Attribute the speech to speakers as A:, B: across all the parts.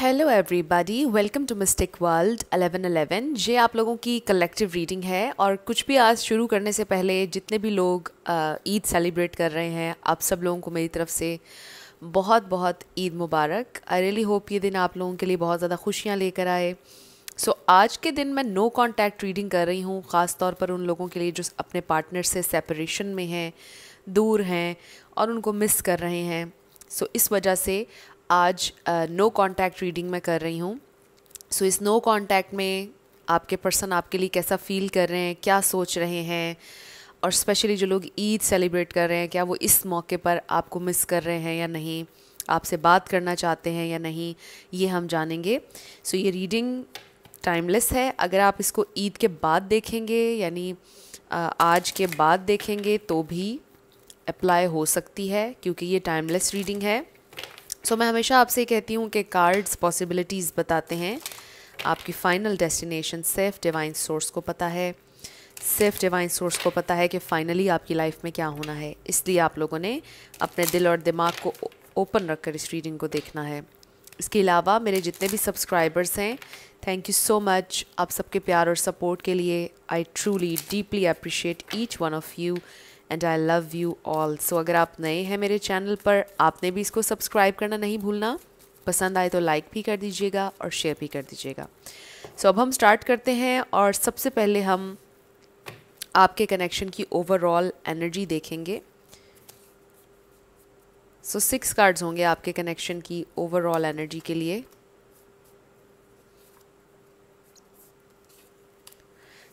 A: hello everybody welcome to mystic world 1111 ये आप लोगों की कलेक्टिव रीडिंग है और कुछ भी आज शुरू करने से पहले जितने भी लोग ईद सेलिब्रेट कर रहे हैं आप सब लोगों को मेरी तरफ से बहुत बहुत ईद मुबारक आई रियली होप ये दिन आप लोगों के लिए बहुत ज़्यादा खुशियाँ लेकर आए सो so, आज के दिन मैं नो कॉन्टैक्ट रीडिंग कर रही हूँ ख़ास तौर पर उन लोगों के लिए जो अपने पार्टनर से सेपरेशन में हैं दूर हैं और उनको मिस कर रहे हैं सो so, इस वजह से आज नो कांटेक्ट रीडिंग में कर रही हूँ सो so, इस नो कांटेक्ट में आपके पर्सन आपके लिए कैसा फील कर रहे हैं क्या सोच रहे हैं और स्पेशली जो लोग ईद सेलिब्रेट कर रहे हैं क्या वो इस मौके पर आपको मिस कर रहे हैं या नहीं आपसे बात करना चाहते हैं या नहीं ये हम जानेंगे सो so, ये रीडिंग टाइमलेस है अगर आप इसको ईद के बाद देखेंगे यानी आज के बाद देखेंगे तो भी अप्लाई हो सकती है क्योंकि ये टाइमलेस रीडिंग है सो so, मैं हमेशा आपसे कहती हूँ कि कार्ड्स पॉसिबिलिटीज़ बताते हैं आपकी final destination safe divine source को पता है सेफ डिवाइन सोर्स को पता है कि फ़ाइनली आपकी लाइफ में क्या होना है इसलिए आप लोगों ने अपने दिल और दिमाग को ओपन रखकर इस रीडिंग को देखना है इसके अलावा मेरे जितने भी सब्सक्राइबर्स हैं थैंक यू सो मच आप सबके प्यार और सपोर्ट के लिए I truly deeply appreciate each one of you and I love you all so अगर आप नए हैं मेरे चैनल पर आपने भी इसको सब्सक्राइब करना नहीं भूलना पसंद आए तो लाइक भी कर दीजिएगा और शेयर भी कर दीजिएगा सो so, अब हम स्टार्ट करते हैं और सबसे पहले हम आपके कनेक्शन की ओवरऑल एनर्जी देखेंगे सो सिक्स कार्ड्स होंगे आपके कनेक्शन की ओवरऑल एनर्जी के लिए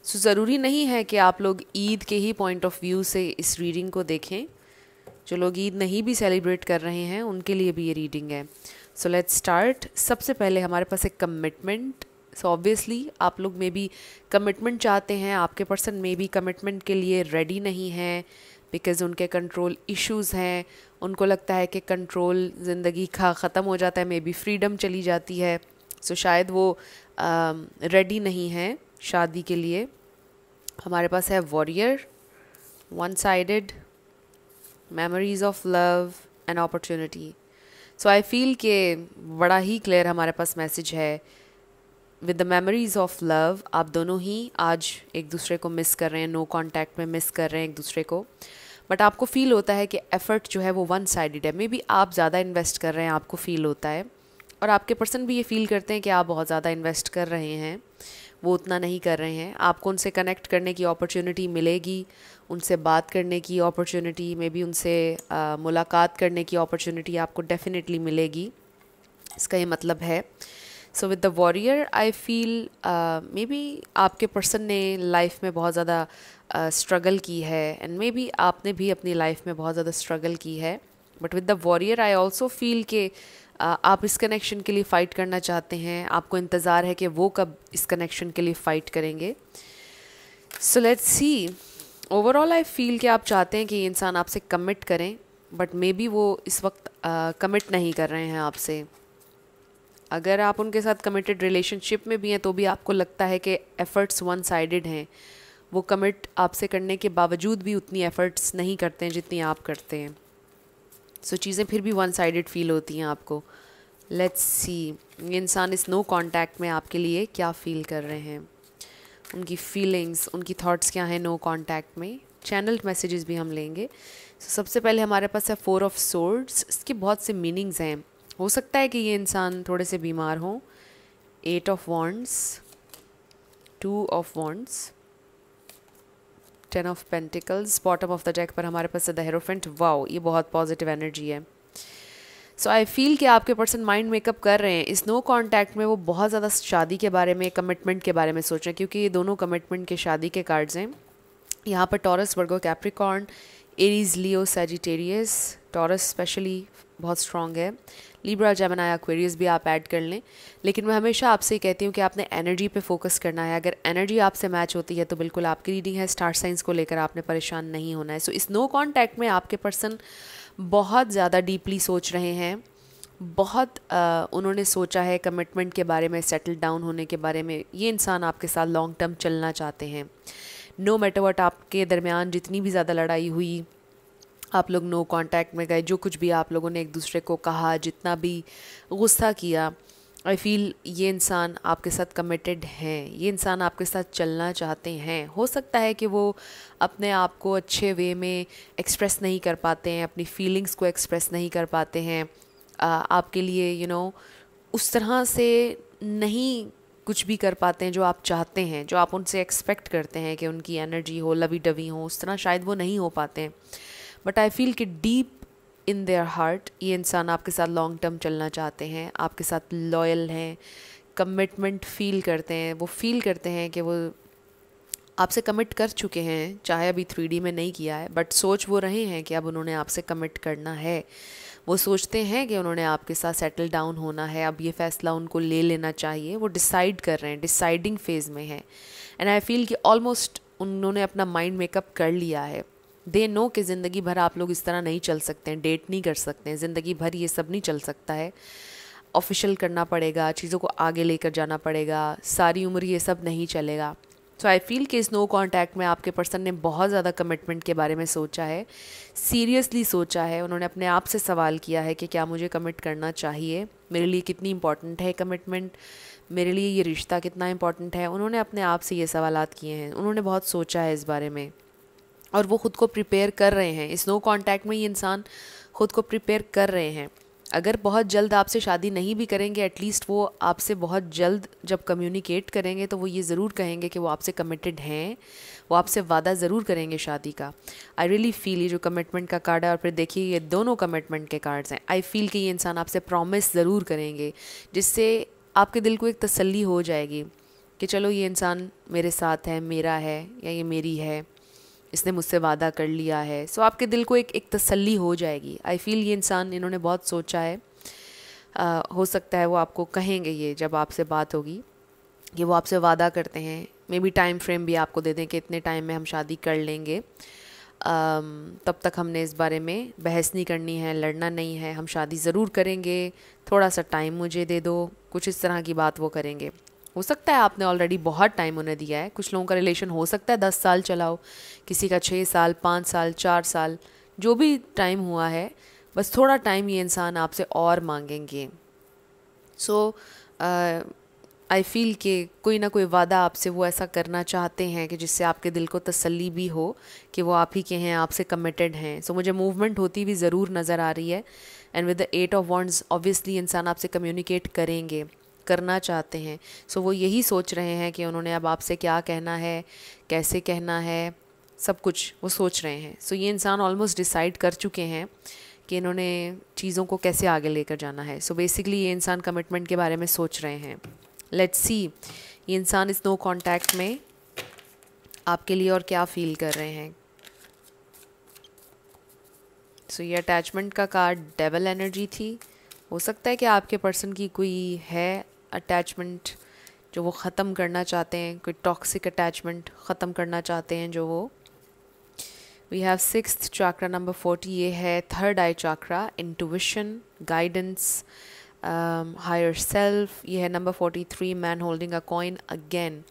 A: सो ज़रूरी नहीं है कि आप लोग ईद के ही पॉइंट ऑफ व्यू से इस रीडिंग को देखें जो लोग ईद नहीं भी सेलिब्रेट कर रहे हैं उनके लिए भी ये रीडिंग है सो लेट्स स्टार्ट सबसे पहले हमारे पास एक कमिटमेंट सो ऑब्वियसली आप लोग मे बी कमिटमेंट चाहते हैं आपके पर्सन मे बी कमिटमेंट के लिए रेडी नहीं है बिकॉज़ उनके कंट्रोल इश्यूज़ हैं उनको लगता है कि कंट्रोल ज़िंदगी का ख़त्म हो जाता है मे बी फ्रीडम चली जाती है सो so, शायद वो रेडी नहीं है शादी के लिए हमारे पास है warrior one sided memories of love and opportunity so I feel के बड़ा ही क्लियर हमारे पास मैसेज है with the memories of love आप दोनों ही आज एक दूसरे को मिस कर रहे हैं नो no कॉन्टैक्ट में मिस कर रहे हैं एक दूसरे को बट आपको फील होता है कि एफ़र्ट जो है वो वन साइडेड है मे बी आप ज़्यादा इन्वेस्ट कर रहे हैं आपको फील होता है और आपके पर्सन भी ये फील करते हैं कि आप बहुत ज़्यादा इन्वेस्ट कर रहे हैं वो उतना नहीं कर रहे हैं आपको उनसे कनेक्ट करने की अपॉर्चुनिटी मिलेगी उनसे बात करने की अपॉर्चुनिटी मे बी उनसे आ, मुलाकात करने की अपॉर्चुनिटी आपको डेफिनेटली मिलेगी इसका ये मतलब है so with the warrior I feel maybe आपके पर्सन ने लाइफ में बहुत ज़्यादा स्ट्रगल uh, की है एंड मे बी आपने भी अपनी लाइफ में बहुत ज़्यादा स्ट्रगल की है but with the warrior I also feel के आप इस कनेक्शन के लिए फ़ाइट करना चाहते हैं आपको इंतज़ार है कि वो कब इस कनेक्शन के लिए फ़ाइट करेंगे so let's see overall I feel कि आप चाहते हैं कि ये इंसान आपसे कमिट करें बट मे बी वो इस वक्त कमिट नहीं कर रहे हैं आपसे अगर आप उनके साथ कमिटेड रिलेशनशिप में भी हैं तो भी आपको लगता है कि एफ़र्ट्स वन साइडेड हैं वो कमिट आपसे करने के बावजूद भी उतनी एफ़र्ट्स नहीं करते हैं जितनी आप करते हैं सो चीज़ें फिर भी वन साइडेड फील होती हैं आपको लेट्स सी ये इंसान इस नो कांटेक्ट में आपके लिए क्या फ़ील कर रहे हैं उनकी फीलिंग्स उनकी थॉट्स क्या हैं नो कांटेक्ट में चैनल्ड मैसेजेस भी हम लेंगे so, सबसे पहले हमारे पास है फोर ऑफ सोर्ड्स इसके बहुत से मीनिंग्स हैं हो सकता है कि ये इंसान थोड़े से बीमार हों eight of wands two of wands ten of pentacles bottom of the deck पर हमारे पास द हेरोफेंट वाओ ये बहुत पॉजिटिव एनर्जी है सो आई फील कि आपके पर्सन माइंड मेकअप कर रहे हैं इस नो कॉन्टैक्ट में वो बहुत ज़्यादा शादी के बारे में कमिटमेंट के बारे में सोच रहे हैं क्योंकि ये दोनों कमिटमेंट के शादी के कार्ड्स हैं यहाँ पर Taurus Virgo Capricorn Aries Leo Sagittarius Taurus specially बहुत स्ट्रॉन्ग है लिब्रा जमनाया एक्वेरियस भी आप ऐड कर लें लेकिन मैं हमेशा आपसे कहती हूँ कि आपने एनर्जी पे फोकस करना है अगर एनर्जी आपसे मैच होती है तो बिल्कुल आपकी रीडिंग है स्टार साइंस को लेकर आपने परेशान नहीं होना है सो so, इस नो कॉन्टैक्ट में आपके पर्सन बहुत ज़्यादा डीपली सोच रहे हैं बहुत आ, उन्होंने सोचा है कमिटमेंट के बारे में सेटल डाउन होने के बारे में ये इंसान आपके साथ लॉन्ग टर्म चलना चाहते हैं नो मैटर वट आपके दरमियान जितनी भी ज़्यादा लड़ाई हुई आप लोग नो कांटेक्ट में गए जो कुछ भी आप लोगों ने एक दूसरे को कहा जितना भी गुस्सा किया आई फील ये इंसान आपके साथ कमिटेड हैं ये इंसान आपके साथ चलना चाहते हैं हो सकता है कि वो अपने आप को अच्छे वे में एक्सप्रेस नहीं कर पाते हैं अपनी फीलिंग्स को एक्सप्रेस नहीं कर पाते हैं आपके लिए यू you नो know, उस तरह से नहीं कुछ भी कर पाते हैं जो आप चाहते हैं जो आप उनसे एक्सपेक्ट करते हैं कि उनकी एनर्जी हो लवी डवी हो उस तरह शायद वो नहीं हो पाते हैं बट आई फील कि डीप इन देयर हार्ट ये इंसान आपके साथ लॉन्ग टर्म चलना चाहते हैं आपके साथ लॉयल हैं कमिटमेंट फील करते हैं वो फील करते हैं कि वो आपसे कमिट कर चुके हैं चाहे अभी थ्री में नहीं किया है बट सोच वो रहे हैं कि अब उन्होंने आपसे कमिट करना है वो सोचते हैं कि उन्होंने आपके साथ सेटल डाउन होना है अब ये फ़ैसला उनको ले लेना चाहिए वो डिसाइड कर रहे हैं डिसाइडिंग फेज़ में है एंड आई फील कि ऑलमोस्ट उन्होंने अपना माइंड मेकअप कर लिया है दे नो कि ज़िंदगी भर आप लोग इस तरह नहीं चल सकते हैं डेट नहीं कर सकते हैं ज़िंदगी भर ये सब नहीं चल सकता है ऑफिशियल करना पड़ेगा चीज़ों को आगे लेकर जाना पड़ेगा सारी उम्र ये सब नहीं चलेगा सो आई फील कि इस नो कॉन्टैक्ट में आपके पर्सन ने बहुत ज़्यादा कमिटमेंट के बारे में सोचा है सीरियसली सोचा है उन्होंने अपने आप से सवाल किया है कि क्या मुझे कमिट करना चाहिए मेरे लिए कितनी इंपॉर्टेंट है कमिटमेंट मेरे लिए ये रिश्ता कितना इंपॉर्टेंट है उन्होंने अपने आप से ये सवाल किए हैं उन्होंने बहुत सोचा है इस बारे में और वो ख़ुद को प्रिपेयर कर रहे हैं इस नो कॉन्टैक्ट में ये इंसान ख़ुद को प्रिपेयर कर रहे हैं अगर बहुत जल्द आपसे शादी नहीं भी करेंगे एटलीस्ट वो आपसे बहुत जल्द जब कम्युनिकेट करेंगे तो वो ये ज़रूर कहेंगे कि वो आपसे कमिटेड हैं वो आपसे वादा ज़रूर करेंगे शादी का आई रियली फील ये जो कमिटमेंट का कार्ड है और फिर देखिए ये दोनों कमिटमेंट के कार्ड्स हैं आई फील कि ये इंसान आपसे प्रॉमिस ज़रूर करेंगे जिससे आपके दिल को एक तसल्ली हो जाएगी कि चलो ये इंसान मेरे साथ है मेरा है या ये मेरी है इसने मुझसे वादा कर लिया है सो आपके दिल को एक एक तसल्ली हो जाएगी आई फील ये इंसान इन्होंने बहुत सोचा है आ, हो सकता है वो आपको कहेंगे ये जब आपसे बात होगी कि वो आपसे वादा करते हैं मे बी टाइम फ्रेम भी आपको दे दें कि इतने टाइम में हम शादी कर लेंगे तब तक हमने इस बारे में बहस नहीं करनी है लड़ना नहीं है हम शादी ज़रूर करेंगे थोड़ा सा टाइम मुझे दे दो कुछ इस तरह की बात वो करेंगे हो सकता है आपने ऑलरेडी बहुत टाइम उन्हें दिया है कुछ लोगों का रिलेशन हो सकता है दस साल चलाओ किसी का छः साल पाँच साल चार साल जो भी टाइम हुआ है बस थोड़ा टाइम ये इंसान आपसे और मांगेंगे सो आई फील कि कोई ना कोई वादा आपसे वो ऐसा करना चाहते हैं कि जिससे आपके दिल को तसल्ली भी हो कि वो आप ही के हैं आपसे कमिटेड हैं सो so, मुझे मूवमेंट होती भी ज़रूर नज़र आ रही है and with the eight of wands obviously इंसान आपसे कम्युनिकेट करेंगे करना चाहते हैं सो वो यही सोच रहे हैं कि उन्होंने अब आपसे क्या कहना है कैसे कहना है सब कुछ वो सोच रहे हैं सो ये इंसान ऑलमोस्ट डिसाइड कर चुके हैं कि इन्होंने चीज़ों को कैसे आगे लेकर जाना है सो बेसिकली ये इंसान कमिटमेंट के बारे में सोच रहे हैं लेट्स सी ये इंसान इस नो कॉन्टैक्ट में आपके लिए और क्या फील कर रहे हैं सो so, ये अटैचमेंट का कार्ड डेवल एनर्जी थी हो सकता है कि आपके पर्सन की कोई है अटैचमेंट जो वो ख़त्म करना चाहते हैं कोई टॉक्सिक अटैचमेंट ख़त्म करना चाहते हैं जो वो we have six chakra number forty ये है third eye chakra intuition guidance higher self ये है number forty three man holding a coin again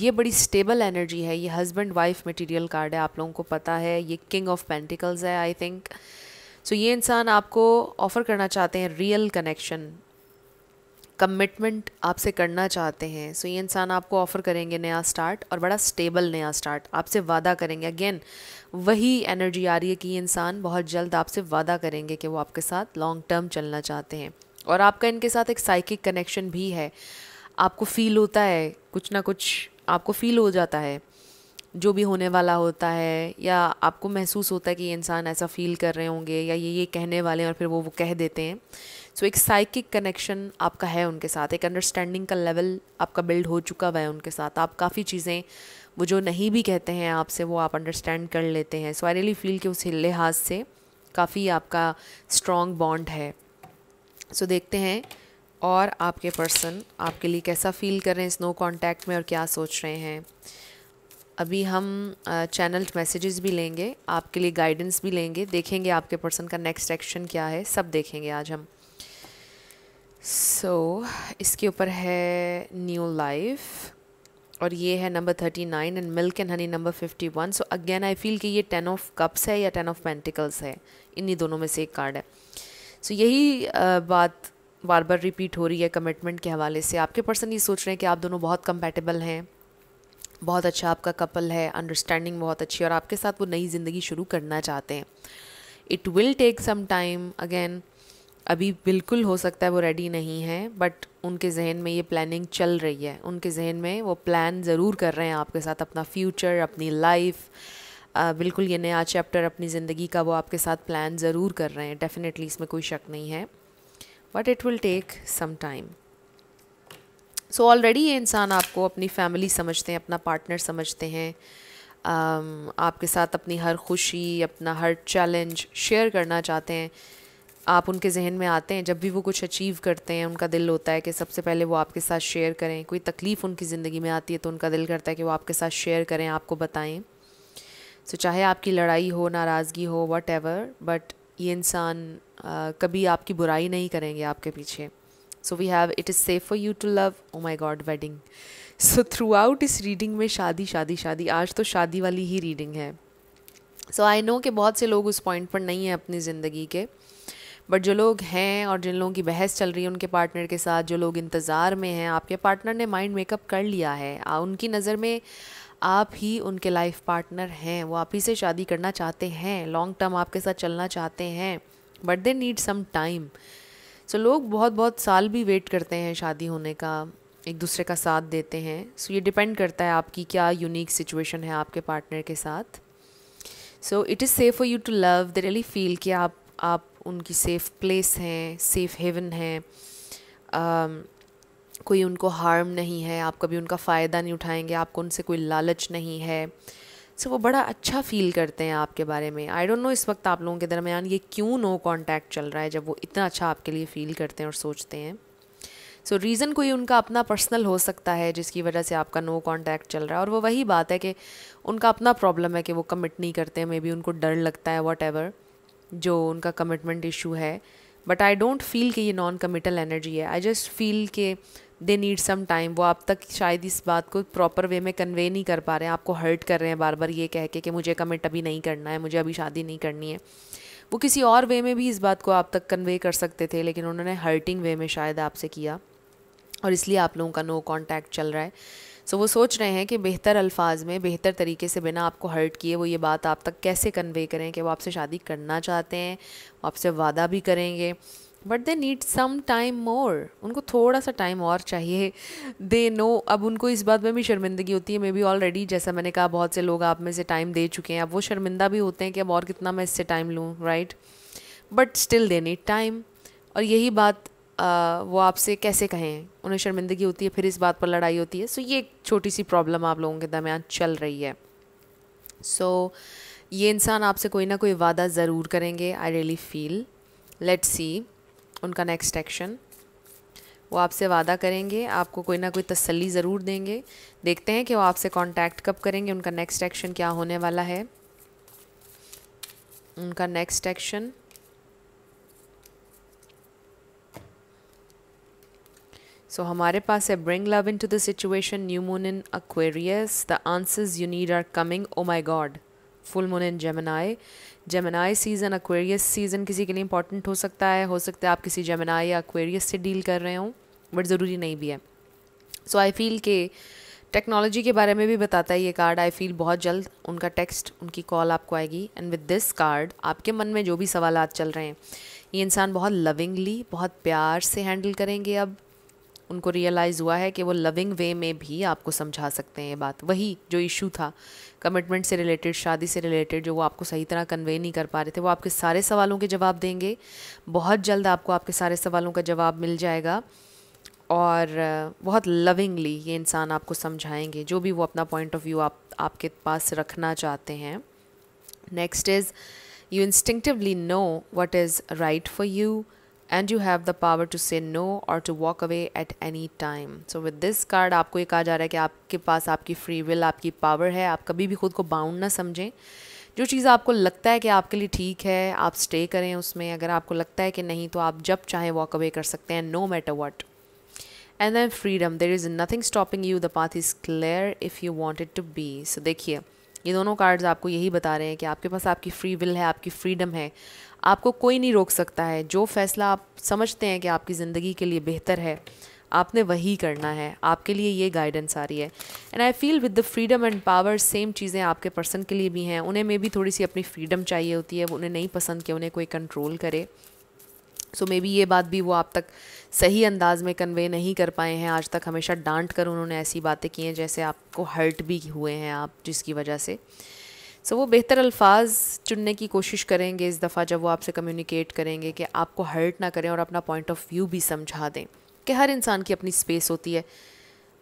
A: ये बड़ी स्टेबल एनर्जी है ये हस्बैंड वाइफ मटेरियल कार्ड है आप लोगों को पता है ये किंग ऑफ पेंटिकल्स है आई थिंक सो ये इंसान आपको ऑफ़र करना चाहते हैं रियल कनेक्शन कमिटमेंट आपसे करना चाहते हैं सो ये इंसान आपको ऑफ़र करेंगे नया स्टार्ट और बड़ा स्टेबल नया स्टार्ट आपसे वादा करेंगे अगेन वही एनर्जी आ रही है कि ये इंसान बहुत जल्द आपसे वादा करेंगे कि वो आपके साथ लॉन्ग टर्म चलना चाहते हैं और आपका इनके साथ एक साइकिक कनेक्शन भी है आपको फील होता है कुछ ना कुछ आपको फील हो जाता है जो भी होने वाला होता है या आपको महसूस होता है कि ये इंसान ऐसा फील कर रहे होंगे या ये ये कहने वाले हैं और फिर वो वो कह देते हैं सो so, एक साइकिक कनेक्शन आपका है उनके साथ एक अंडरस्टैंडिंग का लेवल आपका बिल्ड हो चुका हुआ है उनके साथ आप काफ़ी चीज़ें वो जो नहीं भी कहते हैं आपसे वो आप अंडरस्टैंड कर लेते हैं सो आई रियली फील कि उस लिहाज से काफ़ी आपका स्ट्रॉन्ग बॉन्ड है सो so, देखते हैं और आपके पर्सन आपके लिए कैसा फील कर रहे हैं इस नो कॉन्टैक्ट में और क्या सोच रहे हैं अभी हम चैनल मैसेजेस भी लेंगे आपके लिए गाइडेंस भी लेंगे देखेंगे आपके पर्सन का नेक्स्ट एक्शन क्या है सब देखेंगे आज हम सो so, इसके ऊपर है न्यू लाइफ और ये है number thirty nine and milk and honey number fifty one so again I feel कि ये टेन ऑफ कप्स है या टेन ऑफ पेंटिकल्स है इन्हीं दोनों में से एक कार्ड है सो so, यही बात बार बार रिपीट हो रही है कमिटमेंट के हवाले से आपके पर्सन ये सोच रहे हैं कि आप दोनों बहुत कंपेटेबल हैं बहुत अच्छा आपका कपल है अंडरस्टैंडिंग बहुत अच्छी और आपके साथ वो नई ज़िंदगी शुरू करना चाहते हैं it will take some time again अभी बिल्कुल हो सकता है वो रेडी नहीं है बट उनके जहन में ये प्लानिंग चल रही है उनके जहन में वो प्लान ज़रूर कर रहे हैं आपके साथ अपना फ्यूचर अपनी लाइफ बिल्कुल ये नया चैप्टर अपनी ज़िंदगी का वो आपके साथ प्लान ज़रूर कर रहे हैं डेफिनेटली इसमें कोई शक नहीं है but it will take some time so already ये इंसान आपको अपनी फैमिली समझते हैं अपना पार्टनर समझते हैं um, आपके साथ अपनी हर खुशी अपना हर चैलेंज शेयर करना चाहते हैं आप उनके जहन में आते हैं जब भी वो कुछ अचीव करते हैं उनका दिल होता है कि सबसे पहले वो आपके साथ शेयर करें कोई तकलीफ़ उनकी ज़िंदगी में आती है तो उनका दिल करता है कि वो आपके साथ शेयर करें आपको बताएं सो so, चाहे आपकी लड़ाई हो नाराज़गी हो वट एवर बट ये इंसान uh, कभी आपकी बुराई नहीं करेंगे आपके पीछे so we have it is safe for you to love oh my god wedding so throughout इस रीडिंग में शादी शादी शादी आज तो शादी वाली ही रीडिंग है सो आई नो कि बहुत से लोग उस पॉइंट पर नहीं हैं अपनी ज़िंदगी के बट जो लोग हैं और जिन लोगों की बहस चल रही है उनके पार्टनर के साथ जो लोग इंतज़ार में हैं आपके पार्टनर ने माइंड मेकअप कर लिया है उनकी नज़र में आप ही उनके लाइफ पार्टनर हैं वो आप ही से शादी करना चाहते हैं लॉन्ग टर्म आपके साथ चलना चाहते हैं but they need some time so so, लोग बहुत बहुत साल भी वेट करते हैं शादी होने का एक दूसरे का साथ देते हैं सो so, ये डिपेंड करता है आपकी क्या यूनिक सिचुएशन है आपके पार्टनर के साथ so it is safe for you to love they really feel कि आप आप उनकी सेफ़ प्लेस हैं सेफ़ हेवन हैं um, कोई उनको हार्म नहीं है आप कभी उनका फ़ायदा नहीं उठाएंगे आपको उनसे कोई लालच नहीं है सो वो बड़ा अच्छा फील करते हैं आपके बारे में आई डोंट नो इस वक्त आप लोगों के दरमियान ये क्यों नो कॉन्टैक्ट चल रहा है जब वो इतना अच्छा आपके लिए फ़ील करते हैं और सोचते हैं सो so, रीज़न कोई उनका अपना पर्सनल हो सकता है जिसकी वजह से आपका नो कॉन्टैक्ट चल रहा है और वो वही बात है कि उनका अपना प्रॉब्लम है कि वो कमिट नहीं करते मे बी उनको डर लगता है वॉट जो उनका कमिटमेंट इशू है बट आई डोंट फील कि ये नॉन कमिटल एनर्जी है आई जस्ट फील के दे नीड सम टाइम वो आप तक शायद इस बात को प्रॉपर वे में कन्वे नहीं कर पा रहे हैं आपको हर्ट कर रहे हैं बार बार ये कह के कि मुझे कमिट अभी नहीं करना है मुझे अभी शादी नहीं करनी है वो किसी और वे में भी इस बात को आप तक कन्वे कर सकते थे लेकिन उन्होंने हर्टिंग वे में शायद आपसे किया और इसलिए आप लोगों का नो कॉन्टैक्ट चल रहा है सो वो सोच रहे हैं कि बेहतर अल्फाज में बेहतर तरीके से बिना आपको हर्ट किए वो ये बात आप तक कैसे कन्वे करें कि वो आपसे शादी करना चाहते हैं वो आपसे वादा भी करेंगे but they need some time more उनको थोड़ा सा टाइम और चाहिए दे नो अब उनको इस बात में भी शर्मिंदगी होती है मे बी ऑलरेडी जैसा मैंने कहा बहुत से लोग आप में से टाइम दे चुके हैं अब वो शर्मिंदा भी होते हैं कि अब और कितना मैं इससे टाइम लूँ right but still they need time और यही बात वो आपसे कैसे कहें उन्हें शर्मिंदगी होती है फिर इस बात पर लड़ाई होती है सो ये एक छोटी सी प्रॉब्लम आप लोगों के दरमियान चल रही है सो so, ये इंसान आपसे कोई ना कोई वादा ज़रूर करेंगे I really feel let see उनका नेक्स्ट एक्शन वो आपसे वादा करेंगे आपको कोई ना कोई तसल्ली ज़रूर देंगे देखते हैं कि वो आपसे कांटेक्ट कब करेंगे उनका नेक्स्ट एक्शन क्या होने वाला है उनका नेक्स्ट एक्शन सो हमारे पास है bring love into the situation new moon in Aquarius the answers you need are coming oh my god full moon in Gemini Gemini season Aquarius season किसी के लिए इंपॉर्टेंट हो सकता है हो सकता है आप किसी जेमनाई या अक्वेरियस से डील कर रहे हों बट ज़रूरी नहीं भी है सो आई फील के टेक्नोलॉजी के बारे में भी बताता है ये कार्ड आई फील बहुत जल्द उनका टेक्स्ट उनकी कॉल आपको आएगी एंड विद दिस कार्ड आपके मन में जो भी सवाल चल रहे हैं ये इंसान बहुत लविंगली बहुत प्यार से हैंडल करेंगे अब उनको रियलाइज़ हुआ है कि वो लविंग वे में भी आपको समझा सकते हैं ये बात वही जो इशू था कमिटमेंट से रिलेटेड शादी से रिलेटेड जो वो आपको सही तरह कन्वे नहीं कर पा रहे थे वो आपके सारे सवालों के जवाब देंगे बहुत जल्द आपको आपके सारे सवालों का जवाब मिल जाएगा और बहुत लविंगली ये इंसान आपको समझाएंगे जो भी वो अपना पॉइंट ऑफ व्यू आप आपके पास रखना चाहते हैं next is you instinctively know what is right for you and you have the power to say no or to walk away at any time so with this card आपको ये कहा जा रहा है कि आपके पास आपकी फ्री विल आपकी पावर है आप कभी भी खुद को बाउंड ना समझें जो चीज़ आपको लगता है कि आपके लिए ठीक है आप स्टे करें उसमें अगर आपको लगता है कि नहीं तो आप जब चाहें वॉक अवे कर सकते हैं no matter what and then freedom there is nothing stopping you the path is clear if you wanted to be so देखिए ये दोनों कार्ड्स आपको यही बता रहे हैं कि आपके पास आपकी फ्री विल है आपकी फ्रीडम है आपको कोई नहीं रोक सकता है जो फैसला आप समझते हैं कि आपकी ज़िंदगी के लिए बेहतर है आपने वही करना है आपके लिए ये गाइडेंस आ रही है and I feel with the freedom and power same चीज़ें आपके पर्सन के लिए भी हैं उन्हें मे भी थोड़ी सी अपनी फ्रीडम चाहिए होती है उन्हें नहीं पसंद कि उन्हें कोई कंट्रोल करे सो मे बी ये बात भी वो आप तक सही अंदाज में कन्वे नहीं कर पाए हैं आज तक हमेशा डांट कर उन्होंने ऐसी बातें की हैं जैसे आपको हर्ट भी हुए हैं आप जिसकी वजह से सो वो बेहतर अल्फाज चुनने की कोशिश करेंगे इस दफ़ा जब वो आपसे कम्युनिकेट करेंगे कि आपको हर्ट ना करें और अपना पॉइंट ऑफ व्यू भी समझा दें कि हर इंसान की अपनी स्पेस होती है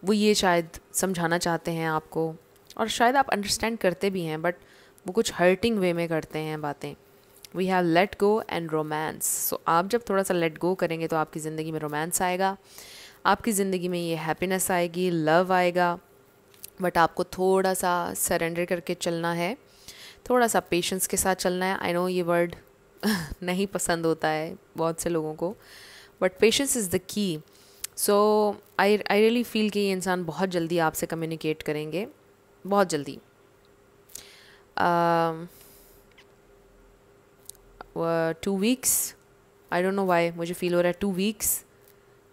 A: वो ये शायद समझाना चाहते हैं आपको और शायद आप अंडरस्टैंड करते भी हैं बट वो कुछ हर्टिंग वे में करते हैं बातें we have let go and romance so आप जब थोड़ा सा लेट गो करेंगे तो आपकी ज़िंदगी में रोमांस आएगा आपकी ज़िंदगी में ये हैप्पीनेस आएगी लव आएगा बट आपको थोड़ा सा सरेंडर करके चलना है थोड़ा सा पेशेंस के साथ चलना है आई नो ये वर्ड नहीं पसंद होता है बहुत से लोगों को but patience is the key so I I really feel कि ये इंसान बहुत जल्दी आपसे कम्युनिकेट करेंगे बहुत जल्दी two weeks I don't know why मुझे फील हो रहा है टू वीक्स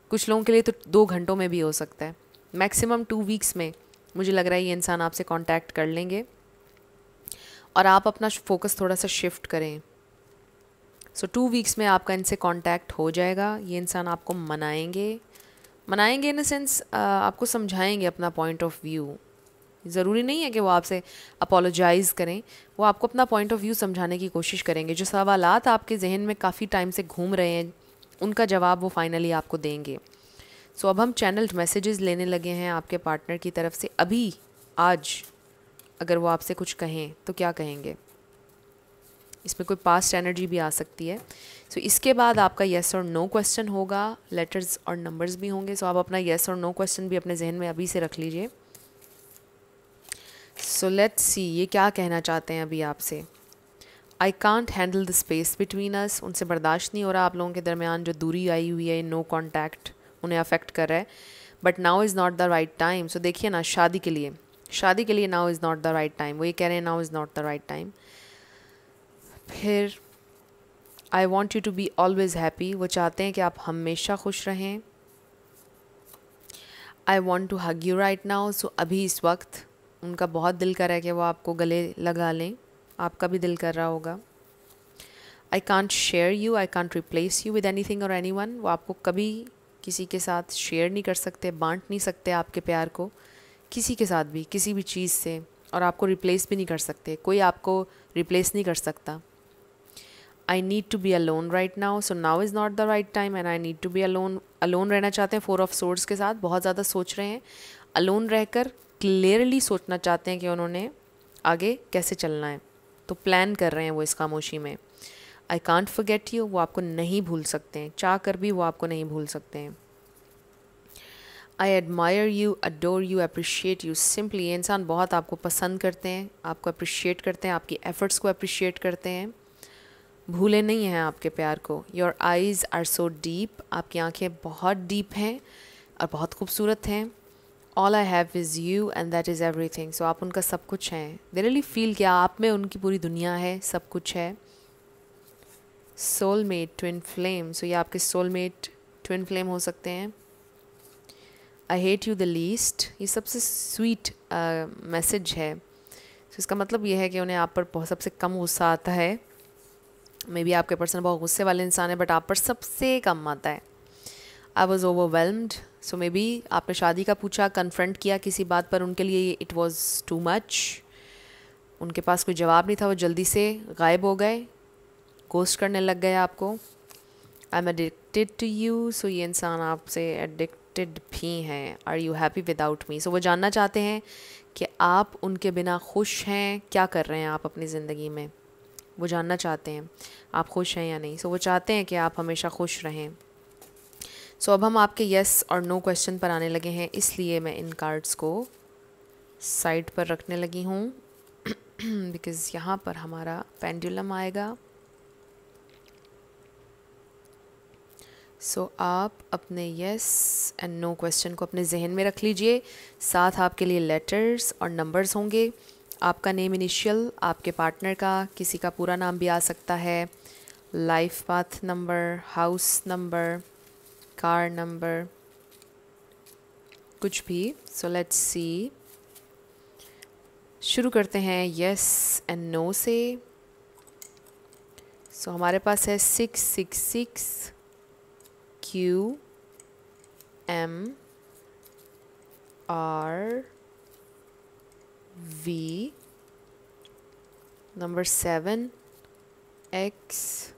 A: कुछ लोगों के लिए तो दो घंटों में भी हो सकता है मैक्सिमम टू वीक्स में मुझे लग रहा है ये इंसान आपसे कांटेक्ट कर लेंगे और आप अपना फोकस थोड़ा सा शिफ्ट करें सो टू वीक्स में आपका इनसे कांटेक्ट हो जाएगा ये इंसान आपको मनाएंगे मनाएंगे इन सेंस आपको समझाएंगे अपना पॉइंट ऑफ व्यू ज़रूरी नहीं है कि वो आपसे अपोलोजाइज़ करें वो आपको अपना पॉइंट ऑफ व्यू समझाने की कोशिश करेंगे जो सवाल आपके जहन में काफ़ी टाइम से घूम रहे हैं उनका जवाब वो फाइनली आपको देंगे सो so, अब हम चैनल्ड मैसेजेस लेने लगे हैं आपके पार्टनर की तरफ से अभी आज अगर वो आपसे कुछ कहें तो क्या कहेंगे इसमें कोई पास्ट एनर्जी भी आ सकती है सो so, इसके बाद आपका येस और नो क्वेश्चन होगा लेटर्स और नंबर्स भी होंगे सो so, आप अपना येस और नो क्वेश्चन भी अपने जहन में अभी से रख लीजिए सो लेट्स सी ये क्या कहना चाहते हैं अभी आपसे I can't handle the space between us उनसे बर्दाश्त नहीं हो रहा आप लोगों के दरमियान जो दूरी आई हुई है नो कॉन्टैक्ट उन्हें अफेक्ट कर रहा है but now is not the right time so देखिए ना शादी के लिए शादी के लिए now is not the right time वो ये कह रहे हैं now is not the right time फिर I want you to be always happy वो चाहते हैं कि आप हमेशा खुश रहें I want to hug you right now so अभी इस वक्त उनका बहुत दिल कर रहा है कि वो आपको गले लगा लें आपका भी दिल कर रहा होगा I can't share you I can't replace you with anything और एनी वन वो आपको कभी किसी के साथ शेयर नहीं कर सकते बांट नहीं सकते आपके प्यार को किसी के साथ भी किसी भी चीज़ से और आपको रिप्लेस भी नहीं कर सकते कोई आपको रिप्लेस नहीं कर सकता I need to be alone right now so now is not the right time and I need to be alone alone रहना चाहते हैं फोर ऑफ सोर्स के साथ बहुत ज़्यादा सोच रहे हैं अलोन रहकर क्लियरली सोचना चाहते हैं कि उन्होंने आगे कैसे चलना है तो प्लान कर रहे हैं वो इस खामोशी में आई कॉन्ट फोगेट यू वो आपको नहीं भूल सकते हैं चाह कर भी वो आपको नहीं भूल सकते हैं I admire you adore you appreciate you simply इंसान बहुत आपको पसंद करते हैं आपको अप्रिशिएट करते हैं आपकी एफ़र्ट्स को अप्रिशिएट करते हैं भूले नहीं हैं आपके प्यार को your eyes are so deep आपकी आंखें बहुत डीप हैं और बहुत खूबसूरत हैं all I have is you and that is everything so आप उनका सब कुछ हैं दे रियली फील किया आप में उनकी पूरी दुनिया है सब कुछ है सोलमेट ट्विन फ्लेम सो ये आपके सोलमेट ट्विन फ्लेम हो सकते हैं I hate you the least ये सबसे स्वीट मैसेज uh, है तो इसका मतलब ये है कि उन्हें आप पर बहुत सबसे कम गुस्सा आता है मे बी आपके पर्सन बहुत गुस्से वाले इंसान है बट आप पर सबसे कम आता है I was overwhelmed so maybe आपने शादी का पूछा कन्फ्रंट किया किसी बात पर उनके लिए इट वॉज़ टू मच उनके पास कोई जवाब नहीं था वो जल्दी से गायब हो गए गोस्ट करने लग गए आपको I am addicted to you so ये इंसान आपसे एडिक्ट रिजेक्टेड भी हैं are you happy without me so वो जानना चाहते हैं कि आप उनके बिना खुश हैं क्या कर रहे हैं आप अपनी ज़िंदगी में वो जानना चाहते हैं आप खुश हैं या नहीं सो so, वो चाहते हैं कि आप हमेशा खुश रहें सो so, अब हम आपके येस और नो क्वेश्चन पर आने लगे हैं इसलिए मैं इन कार्ड्स को साइड पर रखने लगी हूँ बिकॉज़ यहाँ पर हमारा पेंडुलम आएगा सो so, आप अपने येस एंड नो क्वेश्चन को अपने जहन में रख लीजिए साथ आपके लिए लेटर्स और नंबर्स होंगे आपका नेम इनिशियल आपके पार्टनर का किसी का पूरा नाम भी आ सकता है life path number house number car number कुछ भी सो लेट्स सी शुरू करते हैं यस एंड नो से सो so, हमारे पास है six six six Q M R V number 7 X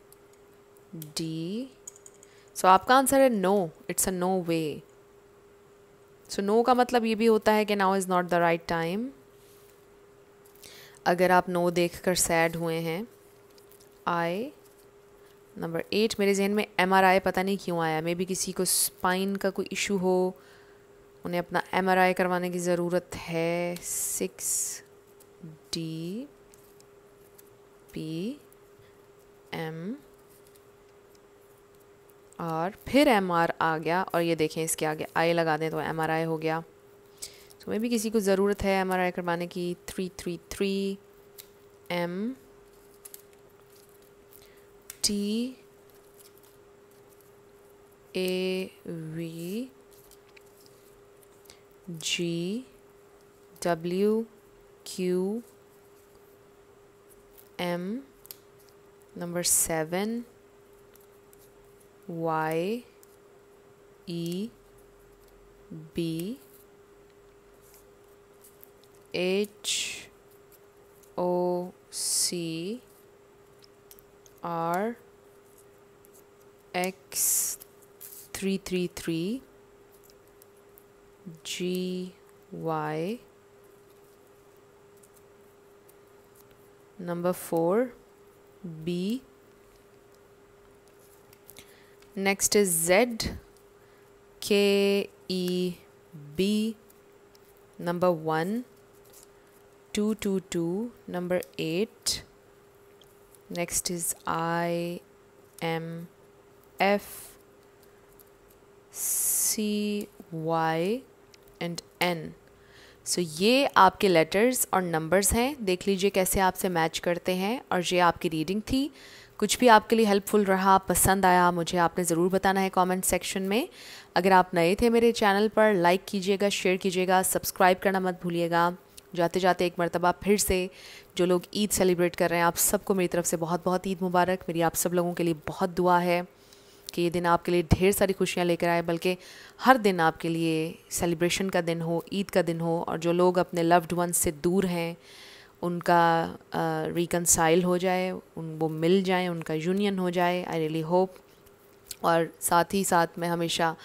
A: D so so, आपका आंसर है no it's a no way so no का मतलब ये भी होता है कि now is not the right time अगर आप नो देख कर सैड हुए हैं आई नंबर एट मेरे जहन में एम पता नहीं क्यों आया मे बी किसी को स्पाइन का कोई इशू हो उन्हें अपना एम करवाने की ज़रूरत है six D P M R फिर एम आर आ गया और ये देखें इसके आगे आई लगा दें तो एम आर आई हो गया तो मे बी किसी को ज़रूरत है एम आर आई करवाने की three three three M D A V G W Q M number 7 Y E B H O C r x 333 g y number 4 b next is z k e b number 1 222 number 8 next is I M F C Y and N so ये आपके letters और numbers हैं देख लीजिए कैसे आपसे match करते हैं और ये आपकी रीडिंग थी कुछ भी आपके लिए हेल्पफुल रहा पसंद आया मुझे आपने ज़रूर बताना है कमेंट सेक्शन में अगर आप नए थे मेरे चैनल पर लाइक कीजिएगा शेयर कीजिएगा सब्सक्राइब करना मत भूलिएगा जाते जाते एक मरतबा फिर से जो लोग ईद सेलिब्रेट कर रहे हैं आप सबको मेरी तरफ से बहुत बहुत ईद मुबारक मेरी आप सब लोगों के लिए बहुत दुआ है कि ये दिन आपके लिए ढेर सारी खुशियाँ लेकर आए बल्कि हर दिन आपके लिए सेलिब्रेशन का दिन हो ईद का दिन हो और जो लोग अपने लव्ड वन से दूर हैं उनका रिकनसाइल uh, हो जाए उन वो मिल जाए उनका यूनियन हो जाए आई रियली होप और साथ ही साथ मैं हमेशा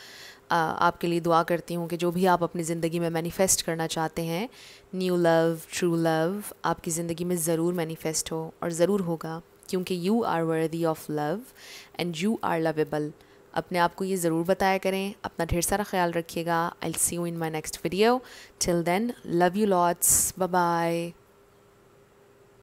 A: आपके लिए दुआ करती हूँ कि जो भी आप अपनी ज़िंदगी में मैनिफेस्ट करना चाहते हैं न्यू लव ट्रू लव आपकी ज़िंदगी में ज़रूर मैनिफेस्ट हो और ज़रूर होगा क्योंकि you are worthy of love and you are lovable अपने आप को ये ज़रूर बताया करें अपना ढेर सारा ख्याल रखिएगा I see you in my next video till then love you lots bye